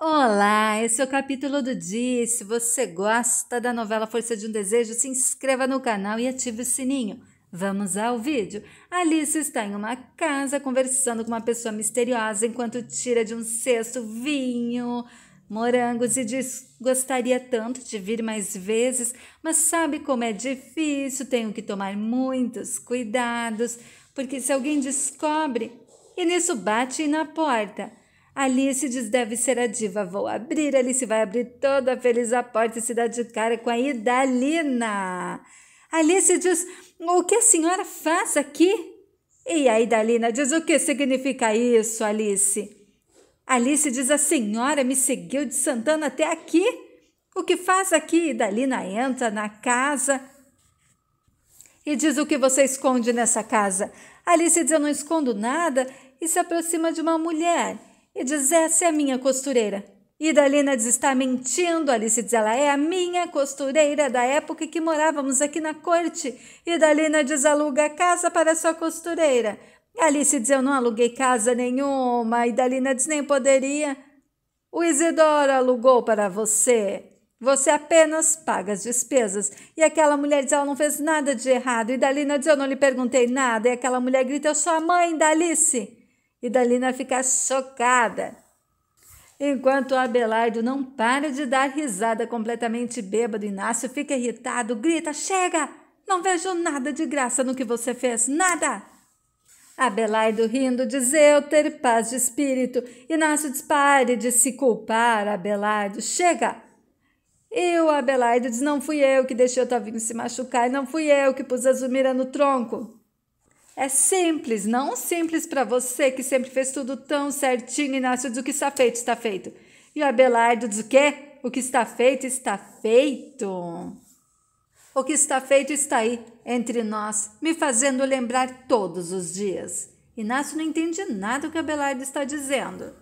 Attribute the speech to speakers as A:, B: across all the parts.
A: Olá, esse é o capítulo do dia. Se você gosta da novela Força de um Desejo, se inscreva no canal e ative o sininho. Vamos ao vídeo. Alice está em uma casa conversando com uma pessoa misteriosa enquanto tira de um cesto vinho, morangos e diz: Gostaria tanto de vir mais vezes, mas sabe como é difícil, tenho que tomar muitos cuidados, porque se alguém descobre. E nisso bate na porta. Alice diz: deve ser a diva. Vou abrir. Alice vai abrir toda feliz a porta e se dá de cara com a Idalina. Alice diz: o que a senhora faz aqui? E a Idalina diz: o que significa isso, Alice? Alice diz: a senhora me seguiu de Santana até aqui. O que faz aqui? Idalina entra na casa e diz: o que você esconde nessa casa? Alice diz: eu não escondo nada e se aproxima de uma mulher e diz: Essa é a minha costureira. E Dalina né, diz: Está mentindo. Alice diz: Ela é a minha costureira da época que morávamos aqui na corte. E Dalina né, diz: Aluga a casa para sua costureira. Alice diz: Eu não aluguei casa nenhuma. E Dalina né, diz: Nem poderia. O Isidoro alugou para você. Você apenas paga as despesas. E aquela mulher diz: Ela não fez nada de errado. E Dalina diz: Eu não lhe perguntei nada. E aquela mulher grita: Eu sou a mãe da Alice e Dalina fica chocada. Enquanto Abelardo não para de dar risada completamente bêbado, Inácio fica irritado, grita: Chega! Não vejo nada de graça no que você fez, nada! Abelardo rindo diz eu ter paz de espírito. Inácio diz pare de se culpar, Abelardo, chega! E o Abelardo diz não fui eu que deixei o Tavinho se machucar e não fui eu que pus a Zumira no tronco. É simples, não simples para você que sempre fez tudo tão certinho, Inácio, o que está feito, está feito. E o Abelardo diz o quê? O que está feito, está feito. O que está feito está aí, entre nós, me fazendo lembrar todos os dias. Inácio não entende nada do que Abelardo está dizendo.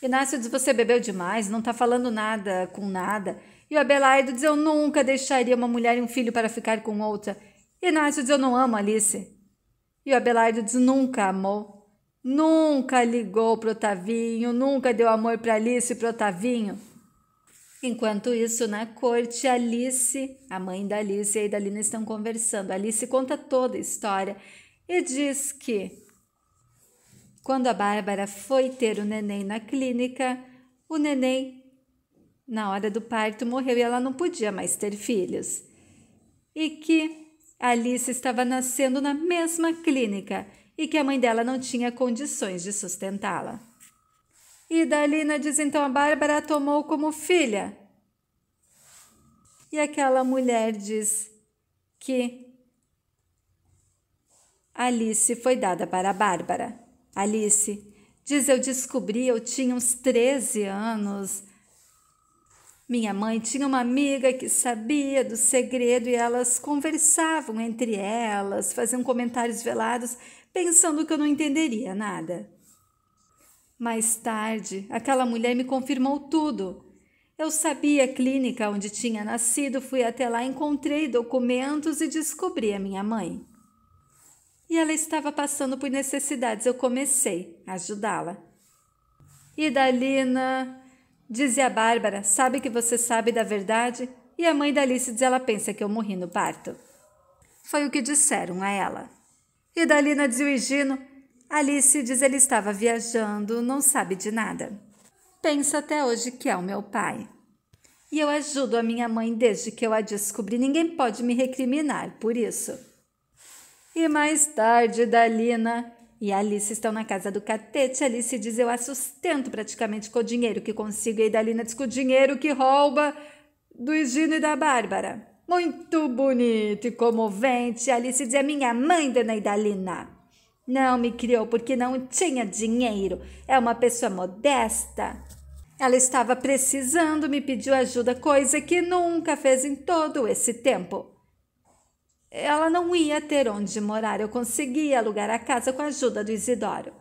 A: Inácio diz: Você bebeu demais, não está falando nada com nada. E o Abelardo diz: Eu nunca deixaria uma mulher e um filho para ficar com outra. Inácio diz: Eu não amo Alice. E o Abelardo diz: nunca amou. Nunca ligou pro Tavinho, nunca deu amor para Alice e pro Tavinho. Enquanto isso, na corte, Alice, a mãe da Alice e a Idalina estão conversando. Alice conta toda a história e diz que quando a Bárbara foi ter o neném na clínica, o neném, na hora do parto, morreu e ela não podia mais ter filhos. E que Alice estava nascendo na mesma clínica e que a mãe dela não tinha condições de sustentá-la. E Dalina diz então a Bárbara a tomou como filha. E aquela mulher diz que Alice foi dada para a Bárbara. Alice diz: Eu descobri, eu tinha uns 13 anos minha mãe tinha uma amiga que sabia do segredo e elas conversavam entre elas, faziam comentários velados, pensando que eu não entenderia nada. Mais tarde, aquela mulher me confirmou tudo. Eu sabia a clínica onde tinha nascido, fui até lá, encontrei documentos e descobri a minha mãe. E ela estava passando por necessidades, eu comecei a ajudá-la. E Dalina Dizia a Bárbara: Sabe que você sabe da verdade? E a mãe da Alice diz: Ela pensa que eu morri no parto. Foi o que disseram a ela. E Dalina diz: O Gino. Alice diz: Ele estava viajando, não sabe de nada. Pensa até hoje que é o meu pai. E eu ajudo a minha mãe desde que eu a descobri. Ninguém pode me recriminar por isso. E mais tarde, Dalina e Alice estão na casa do catete. Alice diz: Eu a sustento praticamente com o dinheiro que consigo. E a Idalina diz: Com o dinheiro que rouba do Higino e da Bárbara. Muito bonito e comovente. Alice diz: É minha mãe, dona Idalina. Não me criou porque não tinha dinheiro. É uma pessoa modesta. Ela estava precisando, me pediu ajuda, coisa que nunca fez em todo esse tempo ela não ia ter onde morar. Eu consegui alugar a casa com a ajuda do Isidoro.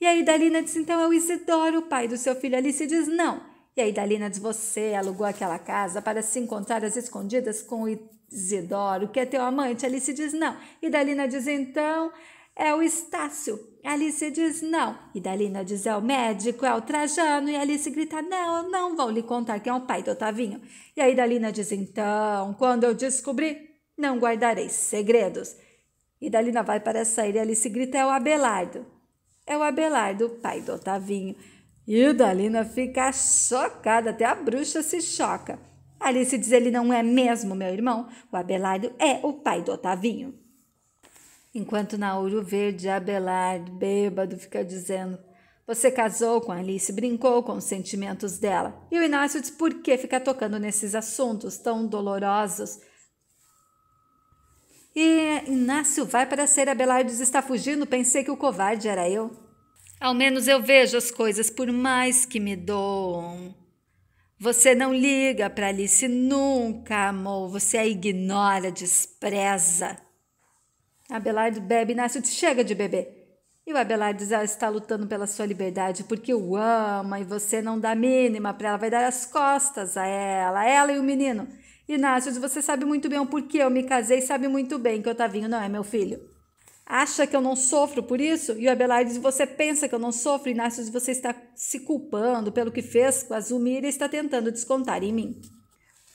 A: E aí Dalina né, diz: então é o Isidoro, o pai do seu filho Alice, diz: não. E aí Dalina né, diz: você alugou aquela casa para se encontrar às escondidas com o Isidoro, que é teu amante. Alice diz: não. E Dalina né, diz: então é o Estácio. Alice diz: não. E Dalina diz: é o médico, é o Trajano. E Alice grita: não, não vão lhe contar que é o pai do Otavinho. E aí Dalina diz: então, quando eu descobri não guardarei segredos. E Dalina vai para sair e Alice grita: É o Abelardo. É o Abelardo, pai do Otavinho. E Dalina fica chocada, até a bruxa se choca. Alice diz: Ele não é mesmo meu irmão. O Abelardo é o pai do Otavinho. Enquanto na Ouro Verde, Abelardo, bêbado, fica dizendo: Você casou com Alice, brincou com os sentimentos dela. E o Inácio diz: Por que ficar tocando nesses assuntos tão dolorosos? E Inácio vai para ser Abelardes está fugindo, pensei que o covarde era eu. Ao menos eu vejo as coisas por mais que me doam. Você não liga para Alice nunca, amor. Você a ignora, despreza. Abelardo bebe, Inácio te chega de beber. E o Abelardo já está lutando pela sua liberdade porque o ama e você não dá mínima para ela. Vai dar as costas a ela, ela e o menino. Inácio, você sabe muito bem o porquê eu me casei e sabe muito bem que o Otavinho tá não é meu filho. Acha que eu não sofro por isso? E o Abelardo você pensa que eu não sofro? Inácio, você está se culpando pelo que fez com a Zumira e está tentando descontar em mim.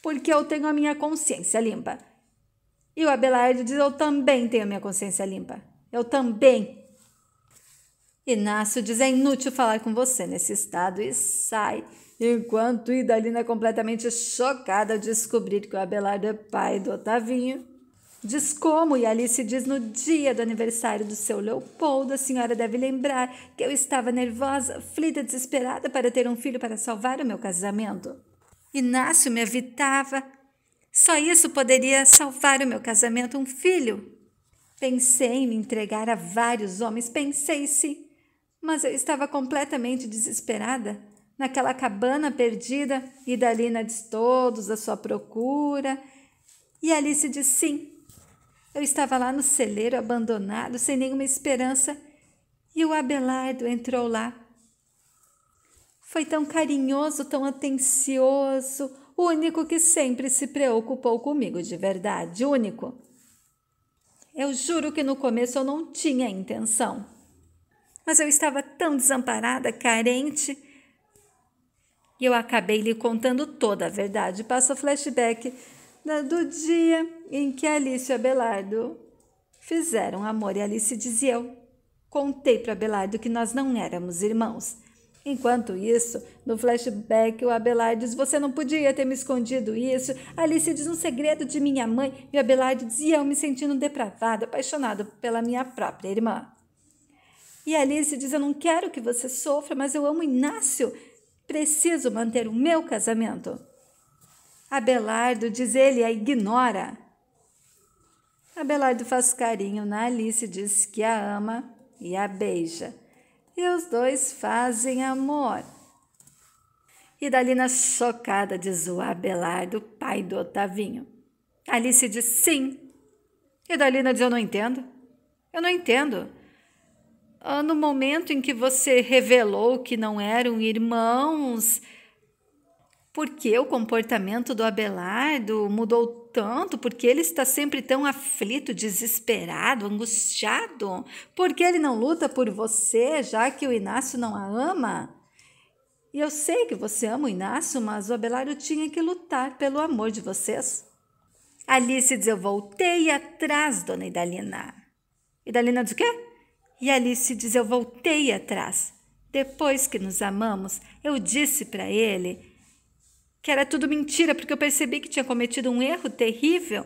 A: Porque eu tenho a minha consciência limpa. E o Abelardo diz, eu também tenho a minha consciência limpa. Eu também. Inácio diz, é inútil falar com você nesse estado e sai enquanto Idalina, completamente chocada ao descobrir que o Abelardo é pai do Otavinho, diz como, e Alice diz no dia do aniversário do seu Leopoldo, a senhora deve lembrar que eu estava nervosa, aflita, desesperada para ter um filho para salvar o meu casamento. Inácio me evitava. Só isso poderia salvar o meu casamento, um filho. Pensei em me entregar a vários homens, pensei sim, mas eu estava completamente desesperada naquela cabana perdida, e Dalina diz todos a sua procura. E Alice diz sim. Eu estava lá no celeiro abandonado, sem nenhuma esperança, e o Abelardo entrou lá. Foi tão carinhoso, tão atencioso, único que sempre se preocupou comigo de verdade, único. Eu juro que no começo eu não tinha intenção, mas eu estava tão desamparada, carente, e eu acabei lhe contando toda a verdade. Passa o flashback né, do dia em que Alice e Abelardo fizeram amor. E Alice dizia Eu contei para Abelardo que nós não éramos irmãos. Enquanto isso, no flashback, o Abelardo diz: Você não podia ter me escondido isso. Alice diz um segredo de minha mãe. E o Abelardo diz: Eu me sentindo depravado, apaixonado pela minha própria irmã. E Alice diz: Eu não quero que você sofra, mas eu amo Inácio. Preciso manter o meu casamento. Abelardo, diz ele, a ignora. Abelardo faz carinho na Alice, diz que a ama e a beija. E os dois fazem amor. E Dalina, chocada, diz o Abelardo, pai do Otavinho. Alice diz sim. E Dalina diz: Eu não entendo. Eu não entendo. Ah, no momento em que você revelou que não eram irmãos, porque o comportamento do Abelardo mudou tanto? Porque ele está sempre tão aflito, desesperado, angustiado? Porque ele não luta por você, já que o Inácio não a ama? E eu sei que você ama o Inácio, mas o Abelardo tinha que lutar pelo amor de vocês. Alice diz: Eu voltei atrás, dona Idalina. Idalina diz o quê? E Alice diz: Eu voltei atrás. Depois que nos amamos, eu disse para ele que era tudo mentira, porque eu percebi que tinha cometido um erro terrível.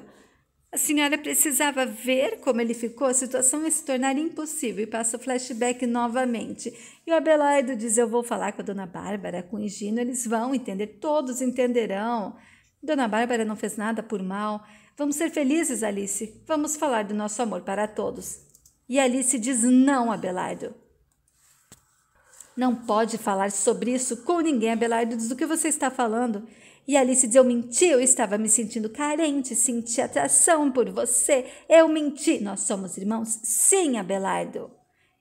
A: A senhora precisava ver como ele ficou, a situação ia se tornar impossível. E passa o flashback novamente. E o Abelardo diz: Eu vou falar com a dona Bárbara, com o Gino, eles vão entender, todos entenderão. Dona Bárbara não fez nada por mal. Vamos ser felizes, Alice. Vamos falar do nosso amor para todos. E Alice diz não Abelardo. Não pode falar sobre isso com ninguém, Abelardo. Diz do que você está falando. E Alice diz: Eu menti, eu estava me sentindo carente, senti atração por você, eu menti. Nós somos irmãos? Sim, Abelardo.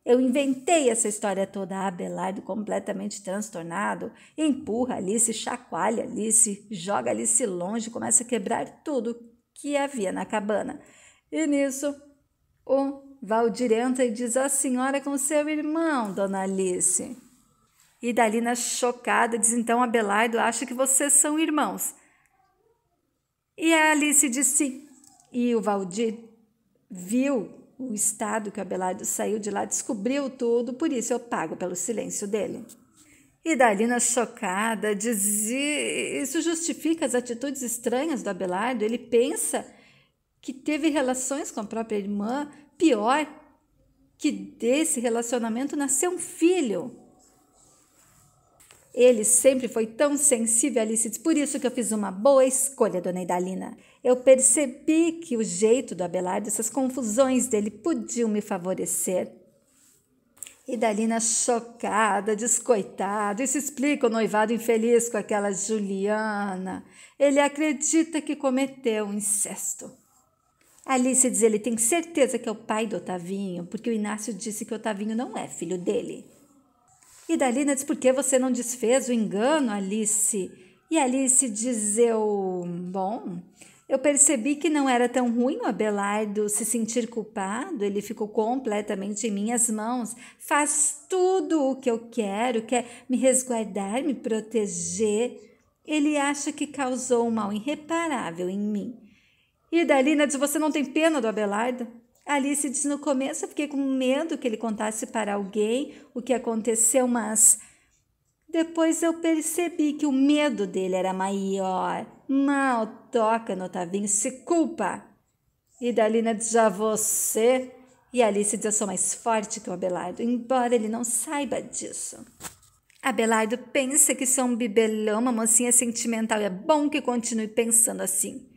A: Eu inventei essa história toda. Abelardo, completamente transtornado, empurra Alice, chacoalha Alice, joga Alice longe, começa a quebrar tudo que havia na cabana. E nisso, o Valdir entra e diz: A senhora com seu irmão, dona Alice. E Dalina, chocada, diz: Então Abelardo acha que vocês são irmãos. E a Alice diz: Sim. E o Valdir viu o estado que Abelardo saiu de lá, descobriu tudo, por isso eu pago pelo silêncio dele. E Dalina, chocada, diz: Isso justifica as atitudes estranhas do Abelardo? Ele pensa que teve relações com a própria irmã, Pior que desse relacionamento nasceu um filho. Ele sempre foi tão sensível a por isso que eu fiz uma boa escolha, dona Idalina. Eu percebi que o jeito do Abelardo, essas confusões dele podiam me favorecer. Idalina, chocada, descoitada, isso explica o noivado infeliz com aquela Juliana. Ele acredita que cometeu um incesto. Alice diz: ele tem certeza que é o pai do Otavinho, porque o Inácio disse que o Otavinho não é filho dele. E Dalina diz: por que você não desfez o engano, Alice? E Alice diz: eu. Bom, eu percebi que não era tão ruim o Abelardo se sentir culpado, ele ficou completamente em minhas mãos. Faz tudo o que eu quero, quer me resguardar, me proteger. Ele acha que causou um mal irreparável em mim e Dalina né, diz, você não tem pena do Abelardo? Alice diz, no começo eu fiquei com medo que ele contasse para alguém o que aconteceu, mas depois eu percebi que o medo dele era maior. Mal toca no Tavinho, se culpa. E Dalina né, diz, já você... E Alice diz, eu sou mais forte que o Abelardo, embora ele não saiba disso. Abelardo pensa que sou um bibelão, uma mocinha sentimental, e é bom que continue pensando assim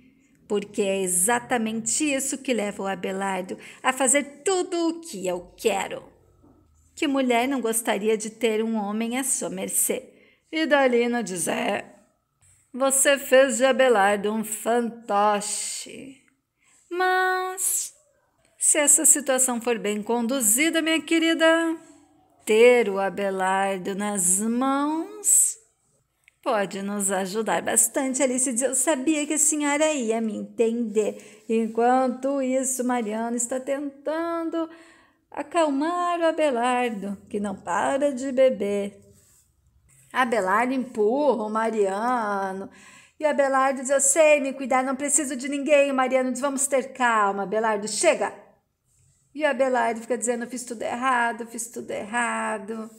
A: porque é exatamente isso que leva o Abelardo a fazer tudo o que eu quero. Que mulher não gostaria de ter um homem à sua mercê? E Dalina diz: É, você fez de Abelardo um fantoche. Mas, se essa situação for bem conduzida, minha querida, ter o Abelardo nas mãos pode nos ajudar bastante. Alice diz: Eu sabia que a senhora ia me entender. Enquanto isso, Mariana está tentando acalmar o Abelardo, que não para de beber. Abelardo empurra o Mariano. E Abelardo diz: Eu sei me cuidar, não preciso de ninguém. O Mariano diz: Vamos ter calma, Abelardo, chega! E Abelardo fica dizendo: Eu fiz tudo errado, fiz tudo errado.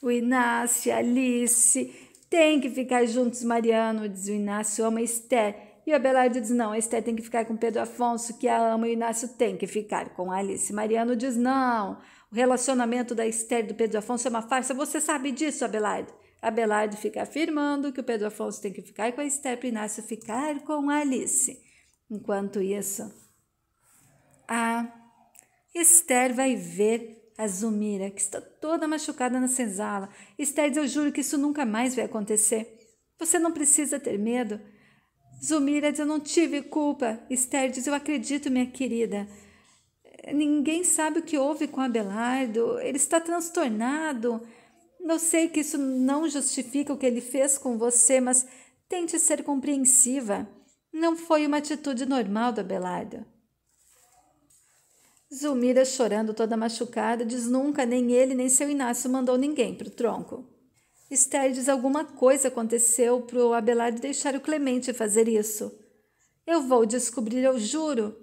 A: O Inácio, Alice tem que ficar juntos, Mariano, diz o Inácio, ama Esther. E o Abelardo diz: não, Esther tem que ficar com Pedro Afonso, que a ama, e o Inácio tem que ficar com Alice. Mariano diz: não, o relacionamento da Esther e do Pedro Afonso é uma farsa, você sabe disso, Abelardo. Abelardo fica afirmando que o Pedro Afonso tem que ficar com a Esther e o Inácio ficar com Alice. Enquanto isso, a Esther vai ver a Zumira, que está toda machucada na senzala. Esther, eu juro que isso nunca mais vai acontecer. Você não precisa ter medo. Zumira diz, eu não tive culpa. diz, eu acredito, minha querida. Ninguém sabe o que houve com Abelardo. Ele está transtornado. Eu sei que isso não justifica o que ele fez com você, mas tente ser compreensiva. Não foi uma atitude normal do Abelardo. Zulmira, chorando toda machucada, diz nunca nem ele nem seu Inácio mandou ninguém para o tronco. Esther diz alguma coisa aconteceu para o Abelardo deixar o Clemente fazer isso. Eu vou descobrir, eu juro.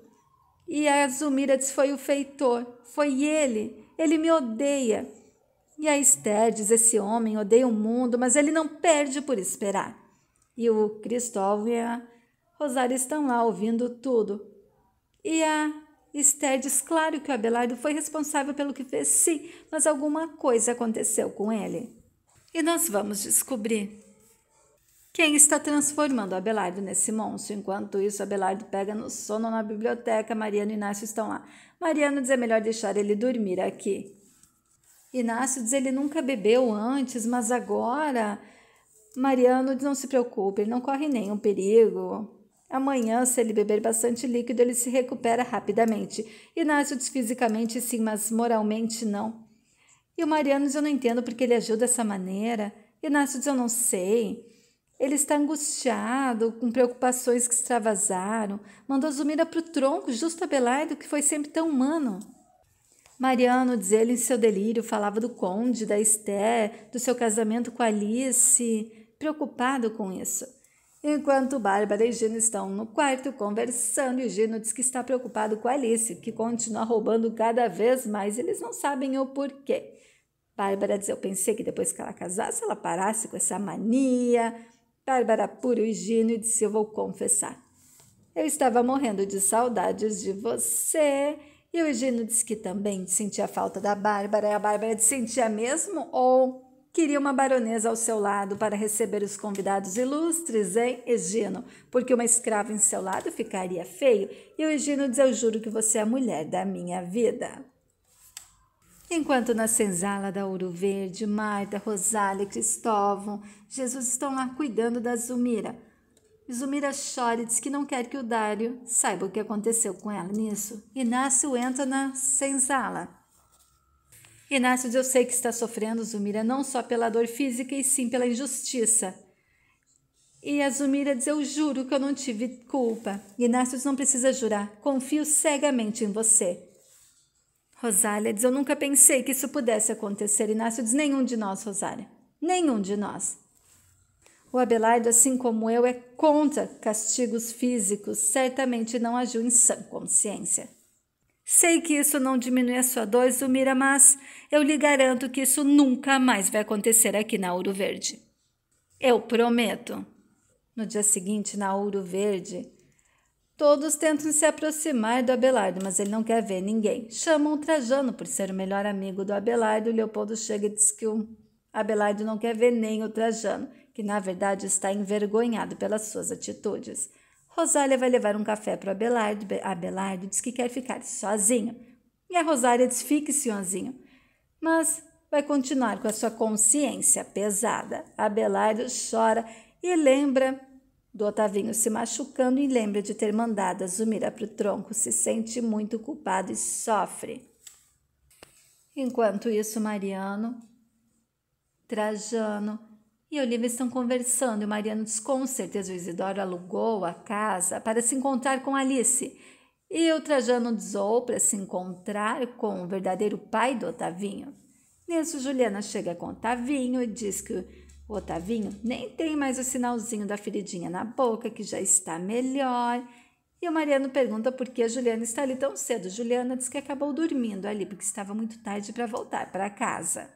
A: E a Zulmira diz foi o feitor, foi ele, ele me odeia. E a Esther diz esse homem odeia o mundo, mas ele não perde por esperar. E o Cristóvão e a Rosário estão lá ouvindo tudo. E a Esther diz claro que o Abelardo foi responsável pelo que fez, sim, mas alguma coisa aconteceu com ele. E nós vamos descobrir. Quem está transformando Abelardo nesse monstro? Enquanto isso, Abelardo pega no sono na biblioteca. Mariano e Inácio estão lá. Mariano diz é melhor deixar ele dormir aqui. Inácio diz ele nunca bebeu antes, mas agora. Mariano diz não se preocupe, ele não corre nenhum perigo. Amanhã, se ele beber bastante líquido, ele se recupera rapidamente. Inácio fisicamente sim, mas moralmente não. E o Mariano diz, eu não entendo porque ele agiu dessa maneira. Inácio diz, eu não sei. Ele está angustiado, com preocupações que extravasaram. Mandou Zumira para o tronco, justo Abelardo, que foi sempre tão humano. Mariano, diz ele, em seu delírio, falava do conde, da Esther, do seu casamento com Alice, preocupado com isso. Enquanto Bárbara e Gino estão no quarto conversando, e Gino diz que está preocupado com Alice, que continua roubando cada vez mais. Eles não sabem o porquê. Bárbara diz: Eu pensei que depois que ela casasse, ela parasse com essa mania. Bárbara apura o Gino e disse: Eu vou confessar. Eu estava morrendo de saudades de você. E o Gino disse que também sentia falta da Bárbara. E a Bárbara disse: Sentia mesmo? Ou. Queria uma baronesa ao seu lado para receber os convidados ilustres, hein, Egino? Porque uma escrava em seu lado ficaria feio. E o Egino diz: Eu juro que você é a mulher da minha vida. Enquanto na senzala da Ouro Verde, Marta, Rosália e Cristóvão, Jesus estão lá cuidando da Zumira. Zumira chora e diz que não quer que o Dário saiba o que aconteceu com ela nisso. Inácio entra na senzala. Inácio, eu sei que está sofrendo, Zumira, não só pela dor física e sim pela injustiça. E a Zumira diz: Eu juro que eu não tive culpa. Inácio não precisa jurar. Confio cegamente em você. Rosália diz: Eu nunca pensei que isso pudesse acontecer. Inácio diz: Nenhum de nós, Rosália. Nenhum de nós. O Abelardo, assim como eu, é contra castigos físicos. Certamente não agiu em sã consciência. Sei que isso não diminui a sua dor, Zumira, mas eu lhe garanto que isso nunca mais vai acontecer aqui na Ouro Verde. Eu prometo. No dia seguinte, na Ouro Verde, todos tentam se aproximar do Abelardo, mas ele não quer ver ninguém. Chamam o Trajano por ser o melhor amigo do Abelardo. Leopoldo chega e diz que o Abelardo não quer ver nem o Trajano, que na verdade está envergonhado pelas suas atitudes. Rosália vai levar um café para Abelardo. Abelardo diz que quer ficar sozinho. E a Rosália diz: fique sozinho. Mas vai continuar com a sua consciência pesada. Abelardo chora e lembra do Otavinho se machucando e lembra de ter mandado a Zumira para o tronco. Se sente muito culpado e sofre. Enquanto isso, Mariano, Trajano e Olivia estão conversando e Mariano diz com certeza o Isidoro alugou a casa para se encontrar com Alice. E o Trajano desou para se encontrar com o verdadeiro pai do Otavinho. Nisso, Juliana chega com Otavinho e diz que o Otavinho nem tem mais o sinalzinho da feridinha na boca, que já está melhor. E o Mariano pergunta por que a Juliana está ali tão cedo. Juliana diz que acabou dormindo ali, porque estava muito tarde para voltar para casa.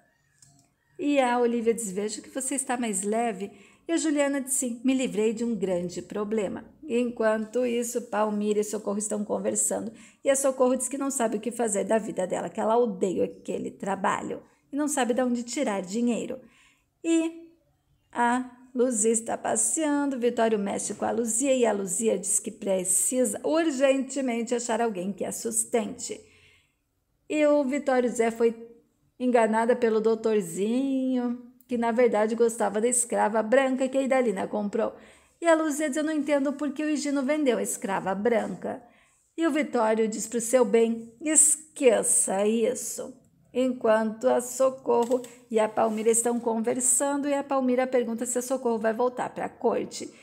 A: E a Olivia diz: Vejo que você está mais leve. E a Juliana diz: Sim, me livrei de um grande problema. Enquanto isso, Palmira e Socorro estão conversando. E a Socorro diz que não sabe o que fazer da vida dela, que ela odeia aquele trabalho e não sabe de onde tirar dinheiro. E a Luzia está passeando, Vitório mexe com a Luzia e a Luzia diz que precisa urgentemente achar alguém que a sustente. E o Vitório Zé foi enganada pelo doutorzinho, que na verdade gostava da escrava branca que a Idalina comprou. E a Luzia diz: Eu não entendo por que o Higino vendeu a escrava branca. E o Vitório diz para o seu bem: Esqueça isso. Enquanto a Socorro e a Palmira estão conversando, e a Palmira pergunta se a Socorro vai voltar para a corte.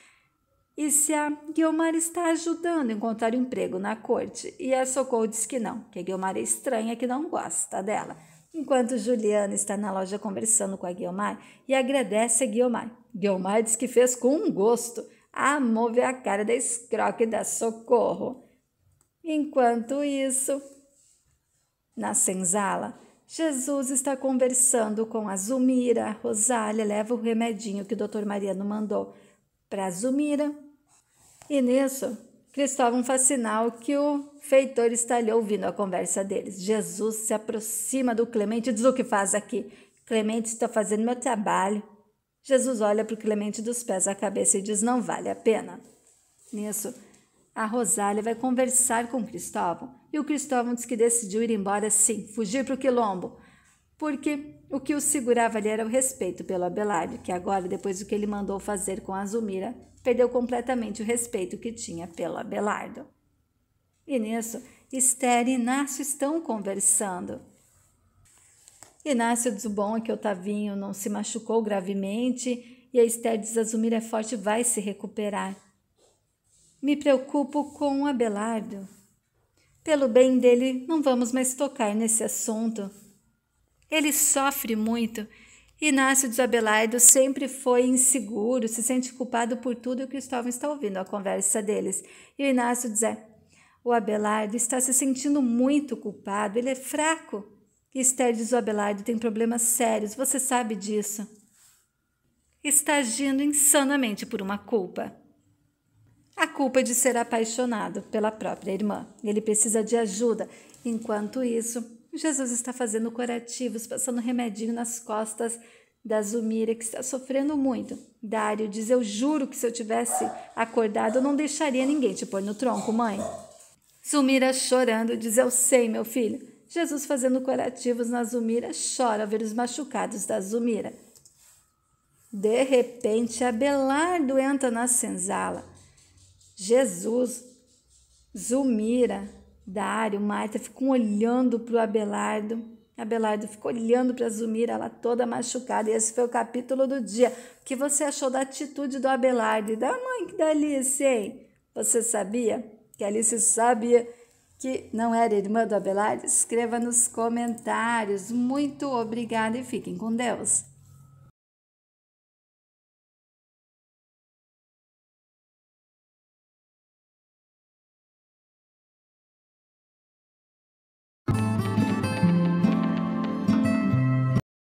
A: E se a Guiomar está ajudando a encontrar emprego na corte. E a Socorro diz que não, que a Guiomar é estranha, que não gosta dela enquanto Juliana está na loja conversando com a Guiomar e agradece a Guiomar. Guiomar diz que fez com um gosto. Amou ver a cara da escroque da Socorro. Enquanto isso, na senzala, Jesus está conversando com a Zumira. A Rosália leva o remedinho que o doutor Mariano mandou para a Zumira. E nisso, Cristóvão faz sinal que o feitor está ali ouvindo a conversa deles. Jesus se aproxima do Clemente e diz: O que faz aqui? Clemente está fazendo meu trabalho. Jesus olha para o Clemente dos pés à cabeça e diz: Não vale a pena. Nisso, a Rosália vai conversar com Cristóvão e o Cristóvão diz que decidiu ir embora sim, fugir para o quilombo porque o que o segurava ali era o respeito pelo Abelardo, que agora, depois do que ele mandou fazer com a Zulmira, perdeu completamente o respeito que tinha pelo Abelardo. E nisso, Esther e Inácio estão conversando. Inácio diz o bom é que Tavinho não se machucou gravemente e a Esther diz a Zulmira é forte vai se recuperar. Me preocupo com o Abelardo. Pelo bem dele, não vamos mais tocar nesse assunto. Ele sofre muito. Inácio de Abelardo sempre foi inseguro, se sente culpado por tudo e o Cristóvão está ouvindo a conversa deles. E o Inácio diz: é, O Abelardo está se sentindo muito culpado, ele é fraco. Esther diz: O Abelardo tem problemas sérios, você sabe disso. Está agindo insanamente por uma culpa. A culpa é de ser apaixonado pela própria irmã. Ele precisa de ajuda. Enquanto isso, Jesus está fazendo curativos, passando remedinho nas costas da Zumira, que está sofrendo muito. Dário diz: Eu juro que se eu tivesse acordado, eu não deixaria ninguém te pôr no tronco, mãe. Zumira chorando diz: Eu sei, meu filho. Jesus fazendo curativos na Zumira chora ao ver os machucados da Zumira. De repente, Abelardo entra na senzala. Jesus, Zumira, Dário, Marta ficam olhando para o Abelardo. Abelardo ficou olhando para Zumira, ela toda machucada. E esse foi o capítulo do dia. O que você achou da atitude do Abelardo e da mãe da Alice, hein? Você sabia que Alice sabia que não era irmã do Abelardo? Escreva nos comentários. Muito obrigada e fiquem com Deus.